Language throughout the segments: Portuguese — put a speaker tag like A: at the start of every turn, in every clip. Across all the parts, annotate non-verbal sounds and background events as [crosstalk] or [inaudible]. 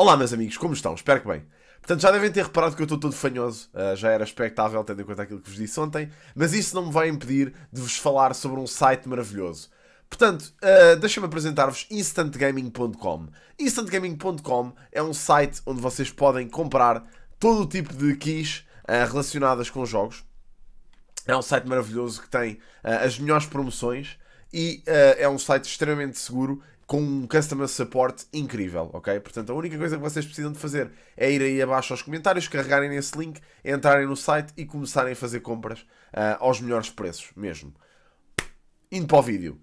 A: Olá, meus amigos, como estão? Espero que bem. Portanto, já devem ter reparado que eu estou todo fanhoso, uh, já era expectável, tendo em conta aquilo que vos disse ontem, mas isso não me vai impedir de vos falar sobre um site maravilhoso. Portanto, uh, ah, deixem-me apresentar-vos instantgaming.com. Instantgaming.com é um site onde vocês podem comprar todo o tipo de keys uh, relacionadas com jogos. É um site maravilhoso que tem uh, as melhores promoções e uh, é um site extremamente seguro com um customer support incrível, ok? Portanto, a única coisa que vocês precisam de fazer é ir aí abaixo aos comentários, carregarem nesse link, entrarem no site e começarem a fazer compras uh, aos melhores preços mesmo. Indo para o vídeo.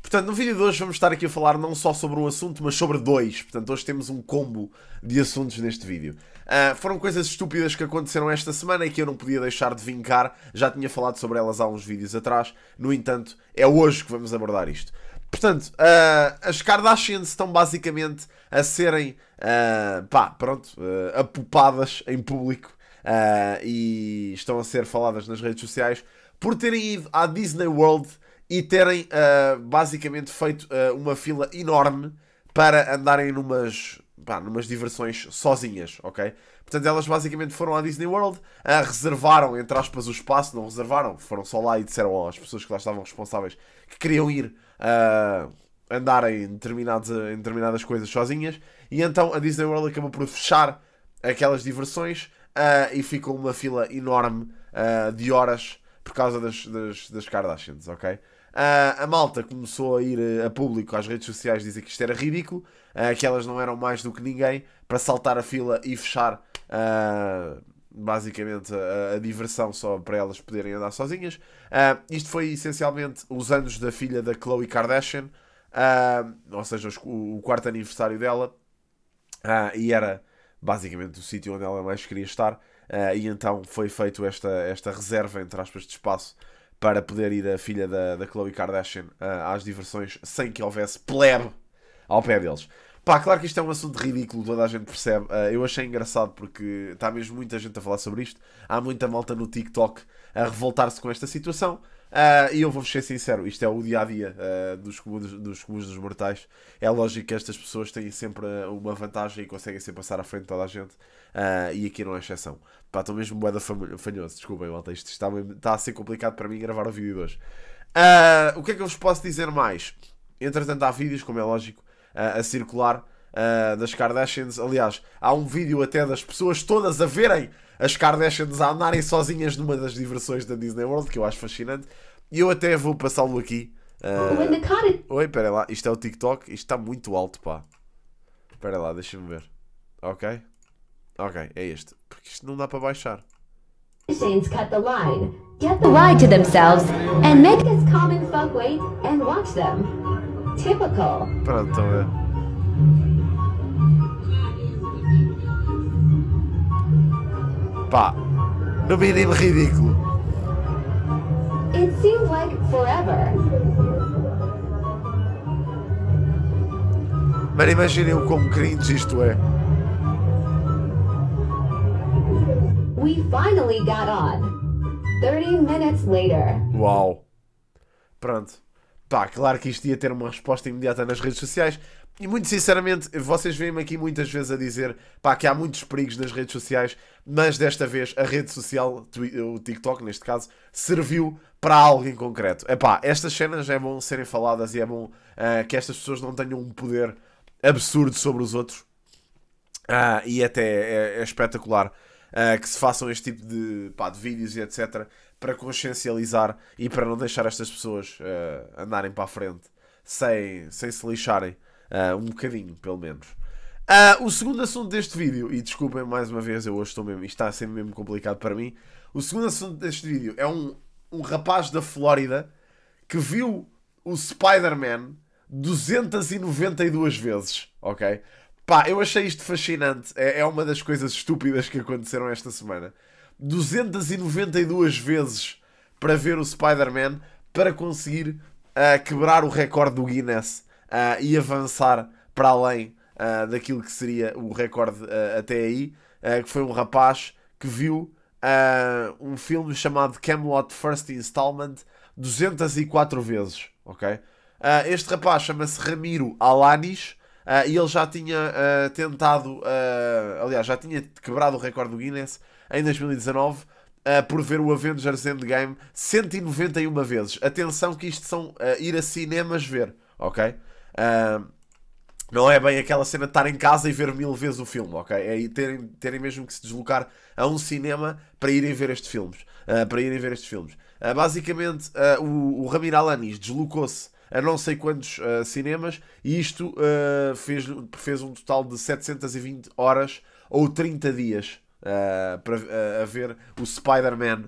A: Portanto, no vídeo de hoje vamos estar aqui a falar não só sobre um assunto, mas sobre dois. Portanto, hoje temos um combo de assuntos neste vídeo. Uh, foram coisas estúpidas que aconteceram esta semana e que eu não podia deixar de vincar. Já tinha falado sobre elas há uns vídeos atrás. No entanto, é hoje que vamos abordar isto. Portanto, uh, as Kardashians estão basicamente a serem, uh, pá, pronto, uh, apupadas em público uh, e estão a ser faladas nas redes sociais por terem ido à Disney World e terem basicamente feito uma fila enorme para andarem numas, pá, numas diversões sozinhas, ok? Portanto, elas basicamente foram à Disney World, uh, reservaram, entre aspas, o espaço, não reservaram, foram só lá e disseram às pessoas que lá estavam responsáveis que queriam ir uh, andarem em, determinados, em determinadas coisas sozinhas. E então a Disney World acabou por fechar aquelas diversões uh, e ficou uma fila enorme uh, de horas por causa das, das, das Kardashians, ok? Uh, a malta começou a ir eh, a público às redes sociais dizer que isto era ridículo, uh, que elas não eram mais do que ninguém, para saltar a fila e fechar uh, basicamente a, a, diversão só para elas poderem andar sozinhas. Uh, isto foi essencialmente os anos da filha da Khloe Kardashian, uh, ou seja, os, o, o, quarto aniversário dela, uh, e era basicamente o sítio onde ela mais queria estar. e então foi feito esta, esta reserva, entre aspas, de espaço para poder ir a filha da, da Khloe Kardashian às diversões sem que houvesse plebe ao pé deles. Pá, claro que isto é um assunto ridículo, toda a gente percebe. Uh, eu achei engraçado porque está mesmo muita gente a falar sobre isto. Há muita malta no TikTok a revoltar-se com esta situação. Uh, e eu vou-vos ser sincero, isto é o dia a dia uh, dos, comuns, dos comuns dos mortais. É lógico que estas pessoas têm sempre uma vantagem e conseguem sempre passar à frente de toda a gente. Uh, e aqui não é exceção. Pá, estou mesmo moeda fanhoso, desculpem, malta. Isto está, está, a ser complicado para mim gravar o vídeo de hoje. o que é que eu vos posso dizer mais? Entretanto, há vídeos, como é lógico, a circular das Kardashians. Aliás, há um vídeo até das pessoas todas a verem as Kardashians a andarem sozinhas numa das diversões da Disney World, que eu acho fascinante. E eu até vou passá-lo aqui. Uh... Oi, espera lá, isto é o TikTok, isto está muito alto, pá. Espera lá, deixa-me ver. Ok? Ok, é este. Porque isto não dá para baixar. Get the lie to themselves and make this common fuckweight and watch them. Typical. Pronto, é. Pá, no mínimo ridículo. It seems like forever. Mas imaginem o quão cringe isto é. We finally got on. 30 minutes later. Uau. Pronto. Pá, claro que isto ia ter uma resposta imediata nas redes sociais. E muito sinceramente, vocês veem-me aqui muitas vezes a dizer pá, que há muitos perigos nas redes sociais, mas desta vez a rede social, o TikTok neste caso, serviu para algo em concreto. Epá, estas cenas é bom serem faladas e é bom uh, que estas pessoas não tenham um poder absurdo sobre os outros. Uh, e até é, é espetacular eh, que se façam este tipo de, pá, de vídeos e etc. para consciencializar e para não deixar estas pessoas uh, andarem para a frente sem, sem se lixarem uh, um bocadinho, pelo menos. o segundo assunto deste vídeo, e desculpem mais uma vez, eu hoje estou mesmo, isto está sempre mesmo complicado para mim. O segundo assunto deste vídeo é um, um rapaz da Flórida que viu o Spider-Man 292 vezes, ok? Pá, eu achei isto fascinante. É, é uma das coisas estúpidas que aconteceram esta semana. 292 vezes para ver o Spider-Man para conseguir uh, quebrar o recorde do Guinness uh, e avançar para além uh, daquilo que seria o recorde até aí, que foi um rapaz que viu um filme chamado Camelot First Installment 204 vezes, ok? este rapaz chama-se Ramiro Alanis, Uh, e ele já tinha uh, tentado, uh, aliás, já tinha quebrado o recorde do Guinness em 2019 por ver o Avengers Endgame 191 vezes. Atenção que isto são ir a cinemas ver, ok? não é bem aquela cena de estar em casa e ver mil vezes o filme, ok? É terem, terem mesmo que se deslocar a um cinema para irem ver estes filmes. para irem ver estes filmes. basicamente, o, o Ramir Alanis deslocou-se a não sei quantos uh, cinemas, e isto uh, eh, fez, fez um total de 720 horas ou 30 dias uh, para, a ver o Spider-Man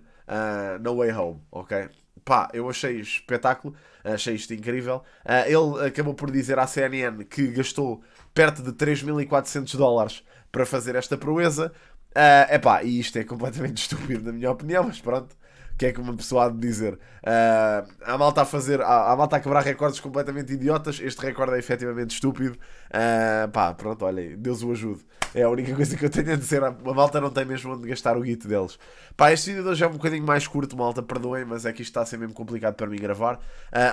A: No Way Home, ok? Pá, eu achei espetáculo, achei isto incrível. ele acabou por dizer à CNN que gastou perto de 3.400 dólares para fazer esta proeza. É uh, pá, e isto é completamente [laughs] estúpido, na minha opinião, mas pronto que é que uma pessoa há de dizer? Uh, ah, há malta a fazer, a há malta a quebrar recordes completamente idiotas. Este recorde é efetivamente estúpido. Uh, pá, pronto, olhem, Deus o ajude. É a única coisa que eu tenho a dizer. A malta não tem mesmo onde gastar o guito deles. Pá, este vídeo de hoje é um bocadinho mais curto, malta, perdoem, mas é que isto está a ser mesmo complicado para mim gravar. Uh,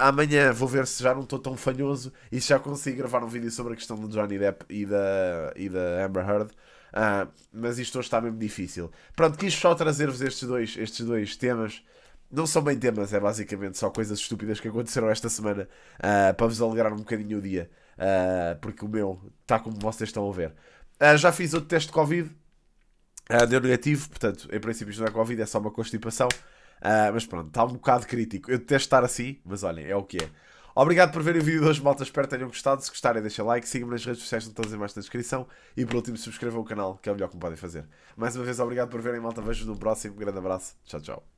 A: amanhã vou ver se já não estou tão fanhoso e se já consigo gravar um vídeo sobre a questão do Johnny Depp e da, e da Amber Heard. Uh, mas isto hoje está mesmo difícil. Pronto, quis só trazer-vos estes dois, estes dois temas. Não são bem temas, é basicamente só coisas estúpidas que aconteceram esta semana uh, para vos alegrar um bocadinho o dia. Uh, porque o meu está como vocês estão a ver. já fiz outro teste de Covid, deu negativo, portanto, em princípio isto não é Covid, é só uma constipação. mas pronto, está um bocado crítico. Eu detesto estar assim, mas olhem, é o que é. Obrigado por verem o vídeo de hoje, malta. Espero que tenham gostado. Se gostarem, deixem like, sigam-me nas redes sociais, estão todas em baixo na descrição. E por último, subscrevam o canal, que é o melhor que me podem fazer. Mais uma vez, obrigado por verem, malta. Vejo-vos no próximo. Um grande abraço. Tchau, tchau.